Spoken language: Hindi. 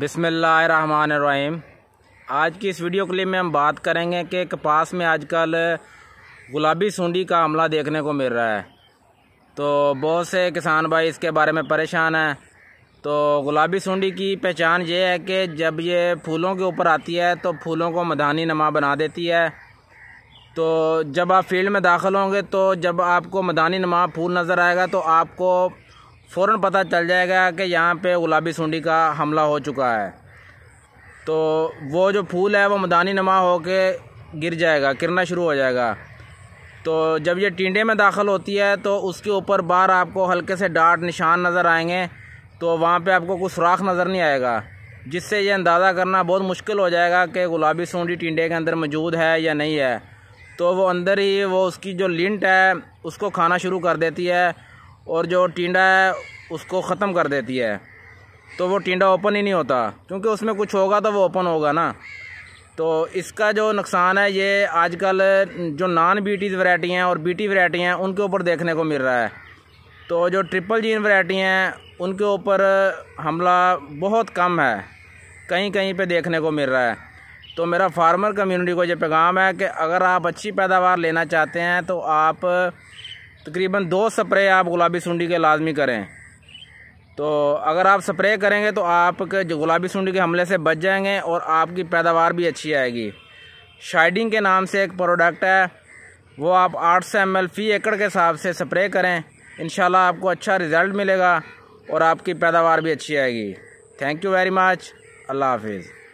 बिसमीम आज की इस वीडियो क्लिप में हम बात करेंगे कि कपास में आजकल गुलाबी सूंडी का हमला देखने को मिल रहा है तो बहुत से किसान भाई इसके बारे में परेशान हैं तो गुलाबी सूंडी की पहचान ये है कि जब ये फूलों के ऊपर आती है तो फूलों को मदानी नमा बना देती है तो जब आप फील्ड में दाखिल होंगे तो जब आपको मदानी नमा फूल नज़र आएगा तो आपको फ़ौर पता चल जाएगा कि यहाँ पे गुलाबी सूंडी का हमला हो चुका है तो वो जो फूल है वो मदानी नमा के गिर जाएगा गिरना शुरू हो जाएगा तो जब ये टीडे में दाखिल होती है तो उसके ऊपर बाहर आपको हल्के से डार्ट निशान नज़र आएंगे तो वहाँ पे आपको कुछ सुराख नज़र नहीं आएगा जिससे ये अंदाज़ा करना बहुत मुश्किल हो जाएगा कि गुलाबी सूंडी टिंडे के अंदर मौजूद है या नहीं है तो वो अंदर ही वो उसकी जो लिंट है उसको खाना शुरू कर देती है और जो टिंडा है उसको ख़त्म कर देती है तो वो टिंडा ओपन ही नहीं होता क्योंकि उसमें कुछ होगा तो वो ओपन होगा ना तो इसका जो नुकसान है ये आजकल जो नॉन बीटी वैरायटी हैं और बीटी वैरायटी हैं उनके ऊपर देखने को मिल रहा है तो जो ट्रिपल जीन वैरायटी हैं उनके ऊपर हमला बहुत कम है कहीं कहीं पे देखने को मिल रहा है तो मेरा फार्मर कम्युनिटी को ये पैगाम है कि अगर आप अच्छी पैदावार लेना चाहते हैं तो आप तकरीबन दो स्प्रे आप गुलाबी सुंडी के लाजमी करें तो अगर आप स्प्रे करेंगे तो आपके गुलाबी सुंडी के हमले से बच जाएंगे और आपकी पैदावार भी अच्छी आएगी शाइडिंग के नाम से एक प्रोडक्ट है वो आप आठ सौ एम एल फ़ी एकड़ के हिसाब से स्प्रे करें इन आपको अच्छा रिज़ल्ट मिलेगा और आपकी पैदावार भी अच्छी आएगी थैंक यू वेरी मच अल्लाह हाफिज़